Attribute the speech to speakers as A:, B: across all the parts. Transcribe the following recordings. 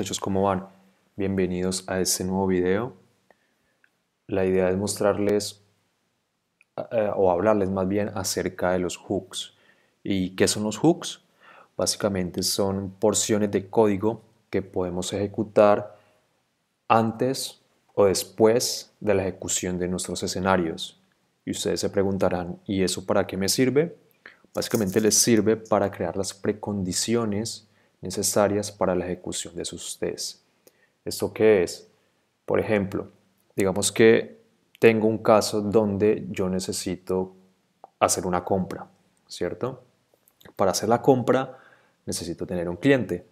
A: muchachos, ¿cómo van? Bienvenidos a este nuevo video. La idea es mostrarles eh, o hablarles más bien acerca de los hooks. ¿Y qué son los hooks? Básicamente son porciones de código que podemos ejecutar antes o después de la ejecución de nuestros escenarios. Y ustedes se preguntarán, ¿y eso para qué me sirve? Básicamente les sirve para crear las precondiciones necesarias para la ejecución de sus tests. ¿Esto qué es? Por ejemplo, digamos que tengo un caso donde yo necesito hacer una compra, ¿cierto? Para hacer la compra necesito tener un cliente,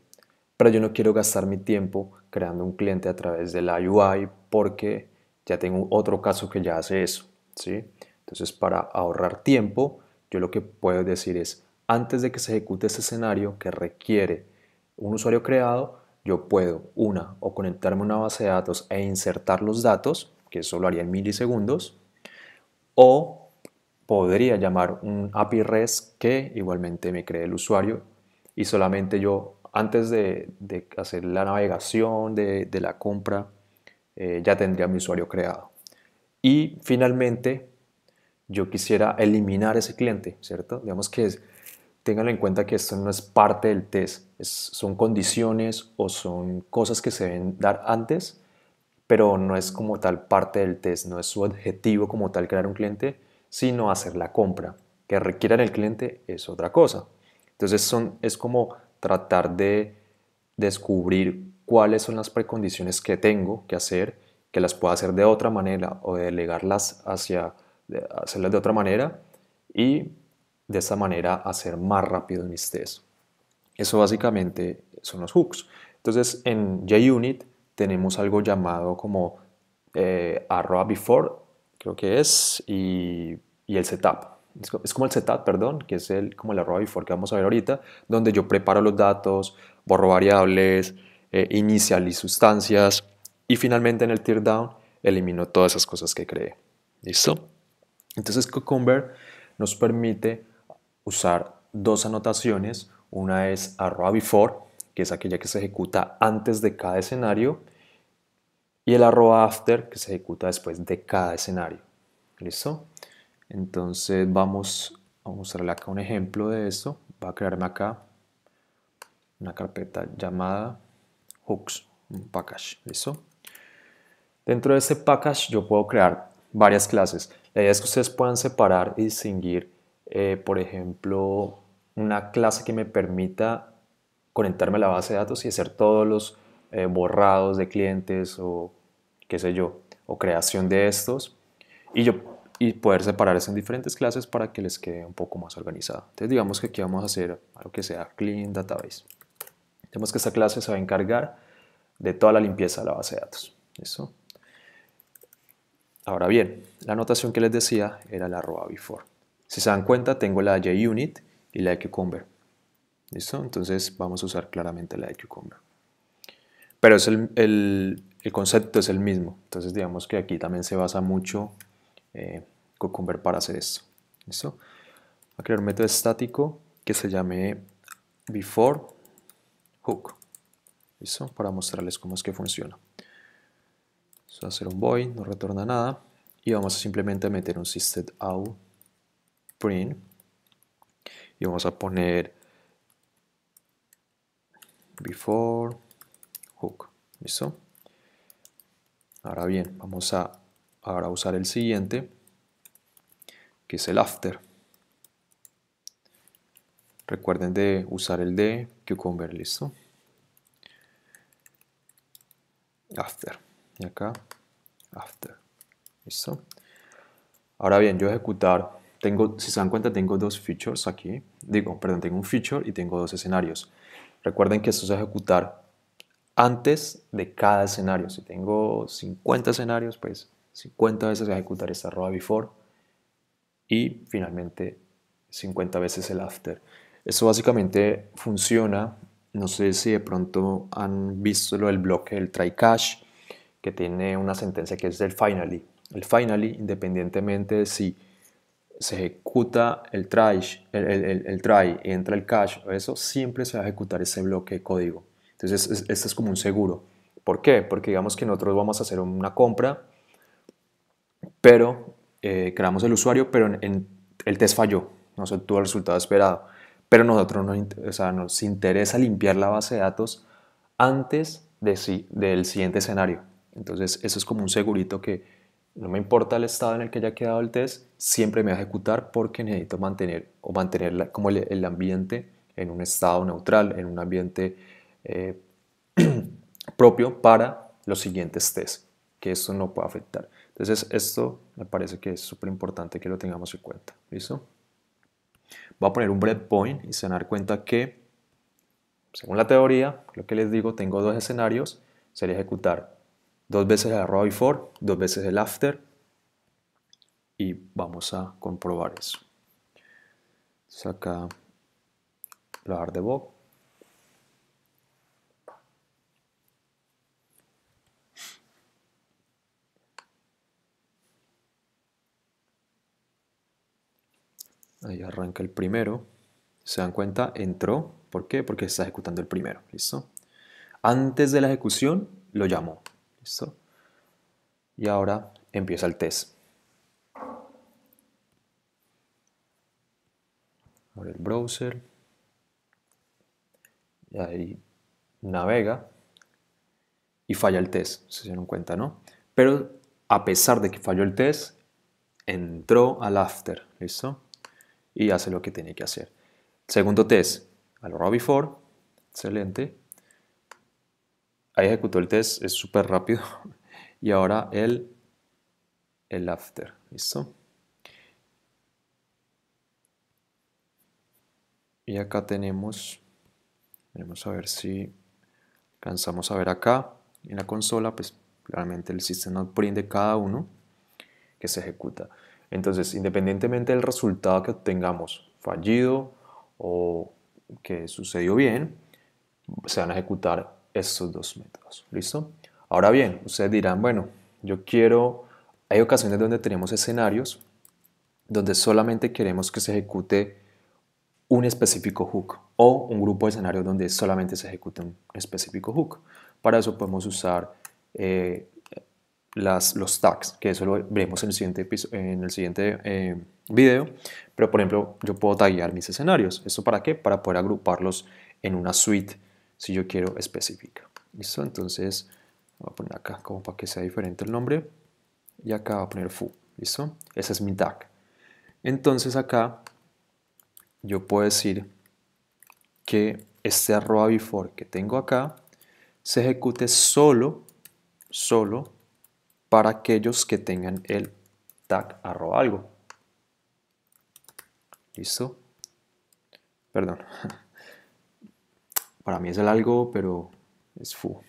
A: pero yo no quiero gastar mi tiempo creando un cliente a través de la UI porque ya tengo otro caso que ya hace eso, ¿sí? Entonces, para ahorrar tiempo, yo lo que puedo decir es, antes de que se ejecute ese escenario que requiere un usuario creado, yo puedo, una, o conectarme a una base de datos e insertar los datos, que eso lo haría en milisegundos, o podría llamar un API REST que igualmente me cree el usuario y solamente yo, antes de, hacer la navegación de, la compra, eh, ya tendría mi usuario creado. Y finalmente, yo quisiera eliminar ese cliente, ¿cierto? Digamos que es, tengan en cuenta que esto no es parte del test, son condiciones o son cosas que se deben dar antes, pero no es como tal parte del test, no es su objetivo como tal crear un cliente, sino hacer la compra. Que requieran el cliente es otra cosa. Entonces son, es como tratar de descubrir cuáles son las precondiciones que tengo que hacer, que las pueda hacer de otra manera o delegarlas hacia hacerlas de otra manera y de esta manera hacer más rápido mis test. Eso básicamente son los hooks. Entonces en JUnit tenemos algo llamado como arroba eh, before, creo que es, y, el setup es como el setup, perdón, que es el, como el arroba before que vamos a ver ahorita, donde yo preparo los datos, borro variables, eh, inicializo sustancias y finalmente en el teardown elimino todas esas cosas que creé. ¿Listo? Entonces Cucumber nos permite usar dos anotaciones. Una es arroba before, que es aquella que se ejecuta antes de cada escenario, y el arroba after, que se ejecuta después de cada escenario. ¿Listo? Entonces vamos a mostrarle acá un ejemplo de eso. Va a crearme acá una carpeta llamada hooks, un package. ¿Listo? Dentro de ese package yo puedo crear varias clases. La idea es que ustedes puedan separar y distinguir eh, por ejemplo, una clase que me permita conectarme a la base de datos y hacer todos los eh, borrados de clientes o qué sé yo, o creación de estos. Y yo y poder en diferentes clases para que les quede un poco más organizado. Entonces digamos que aquí vamos a hacer algo que sea Clean Database. Tenemos que esta clase se va a encargar de toda la limpieza de la base de datos. eso Ahora bien, la anotación que les decía era la arroba before. Si se dan cuenta, tengo la JUnit y la de Cucumber. ¿Listo? Entonces vamos a usar claramente la de Cucumber. Pero es el, concepto es el mismo. Entonces digamos que aquí también se basa mucho eh, Cucumber para hacer esto. ¿Listo? Voy a crear un método estático que se llame before hook. ¿Listo? Para mostrarles cómo es que funciona. Vamos a hacer un void, no retorna nada. Y vamos a simplemente meter un System.out print y vamos a poner before hook listo ahora bien vamos a ahora usar el siguiente que es el after recuerden de usar el de cucumber listo after y acá after listo ahora bien yo ejecutar si se dan cuenta, tengo dos features aquí. Digo, perdón, tengo un feature y tengo dos escenarios. Recuerden que esto se es ejecutar antes de cada escenario. Si tengo 50 escenarios, pues 50 veces ejecutar esta arroba before y finalmente 50 veces el after. eso básicamente funciona. No sé si de pronto han visto lo del bloque del try cache que tiene una sentencia que es el finally. El finally, independientemente de si se ejecuta el try, el, el, try y entra el cache o eso, siempre se va a ejecutar ese bloque de código. Entonces, esto es como un seguro. ¿Por qué? Porque digamos que nosotros vamos a hacer una compra, pero eh, creamos el usuario, pero el test falló, no se obtuvo el resultado esperado. Pero nosotros nos, nos interesa limpiar la base de datos antes de, del siguiente escenario. Entonces, eso es como un segurito que, no me importa el estado en el que haya quedado el test, siempre me va a ejecutar porque necesito mantener o mantener como el, ambiente en un estado neutral, en un ambiente eh, propio para los siguientes tests, que eso no puede afectar. Entonces esto me parece que es súper importante que lo tengamos en cuenta. ¿Listo? Voy a poner un point y se van dar cuenta que, según la teoría, lo que les digo, tengo dos escenarios, sería ejecutar Dos veces el arroba before, dos veces el after. Y vamos a comprobar eso. Saca la hard de Ahí arranca el primero. Se dan cuenta, entró. ¿Por qué? Porque está ejecutando el primero. ¿Listo? Antes de la ejecución lo llamó. ¿Listo? Y ahora empieza el test. Abre el browser. Y ahí navega. Y falla el test, se dieron cuenta, ¿no? Pero a pesar de que falló el test, entró al after, ¿listo? Y hace lo que tiene que hacer. Segundo test, al raw before, excelente ahí ejecutó el test, es súper rápido. Y ahora el, el after, ¿listo? Y acá tenemos, vamos a ver si alcanzamos a ver acá en la consola, pues claramente el sistema print cada uno que se ejecuta. Entonces, independientemente del resultado que obtengamos, fallido o que sucedió bien, se van a ejecutar estos dos métodos. ¿Listo? Ahora bien, ustedes dirán, bueno, yo quiero, hay ocasiones donde tenemos escenarios donde solamente queremos que se ejecute un específico hook o un grupo de escenarios donde solamente se ejecute un específico hook. Para eso podemos usar eh, los tags, que eso lo veremos en el siguiente, en el siguiente eh, video. Pero por ejemplo, yo puedo taggear mis escenarios. ¿Esto para qué? Para poder agruparlos en una suite si yo quiero específica. ¿Listo? Entonces, voy a poner acá como para que sea diferente el nombre. Y acá voy a poner foo. ¿Listo? Ese es mi tag. Entonces acá yo puedo decir que este arroba before que tengo acá se ejecute solo, solo para aquellos que tengan el tag arroba algo. ¿Listo? Perdón. Para mí es el algo, pero es fu.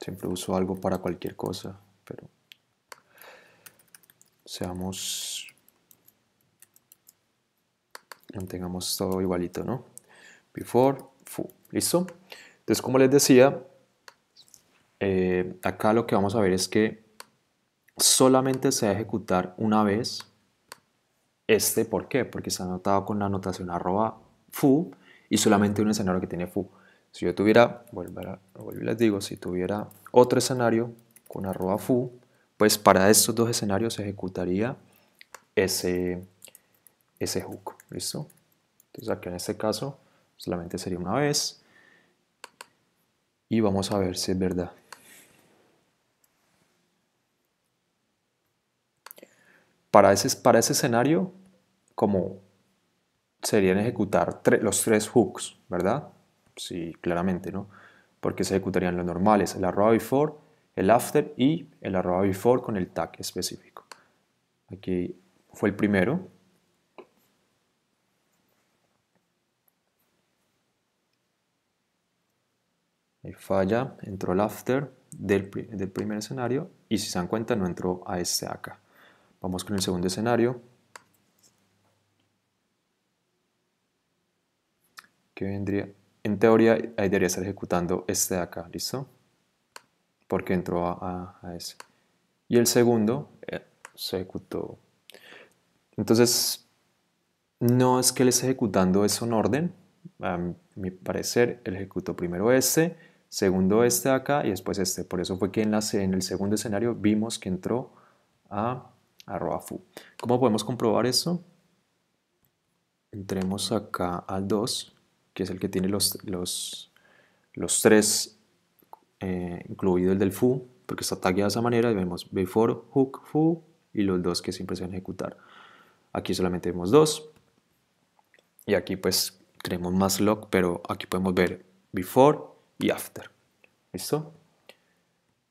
A: Siempre uso algo para cualquier cosa, pero seamos, mantengamos todo igualito, ¿no? Before, fu. ¿Listo? Entonces, como les decía, eh, acá lo que vamos a ver es que solamente se va a ejecutar una vez este, ¿por qué? Porque está anotado con la anotación arroba fu y solamente un escenario que tiene fu Si yo tuviera, volver a, vuelvo y les digo, si tuviera otro escenario con arroba fu pues para estos dos escenarios se ejecutaría ese, ese hook, ¿listo? Entonces aquí en este caso solamente sería una vez y vamos a ver si es verdad. Para ese, para ese escenario, como serían ejecutar los tres hooks, ¿verdad? Sí, claramente, ¿no? Porque se ejecutarían los normales, el arroba before, el after y el arroba before con el tag específico. Aquí fue el primero. Ahí falla, entró el after del, del primer escenario y si se dan cuenta no entró a este acá. Vamos con el segundo escenario. vendría, en teoría ahí debería estar ejecutando este de acá, ¿listo? Porque entró a, ese. Y el segundo eh, se ejecutó. Entonces, no es que él esté ejecutando eso en orden. A mi parecer, él ejecutó primero este, segundo este de acá y después este. Por eso fue que en, en el segundo escenario vimos que entró a arroba foo. ¿Cómo podemos comprobar eso? Entremos acá al 2 que es el que tiene los, los, tres, eh, incluido el del foo, porque está tagueado de esa manera, y vemos before, hook, foo, y los dos que siempre se van a ejecutar. Aquí solamente vemos dos, y aquí pues tenemos más lock, pero aquí podemos ver before y after. ¿Listo?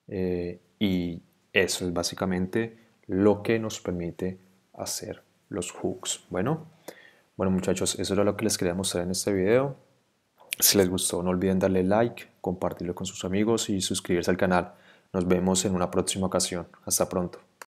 A: Eh, y eso es básicamente lo que nos permite hacer los hooks. Bueno. Bueno muchachos, eso era lo que les quería mostrar en este video. Si les gustó no olviden darle like, compartirlo con sus amigos y suscribirse al canal. Nos vemos en una próxima ocasión. Hasta pronto.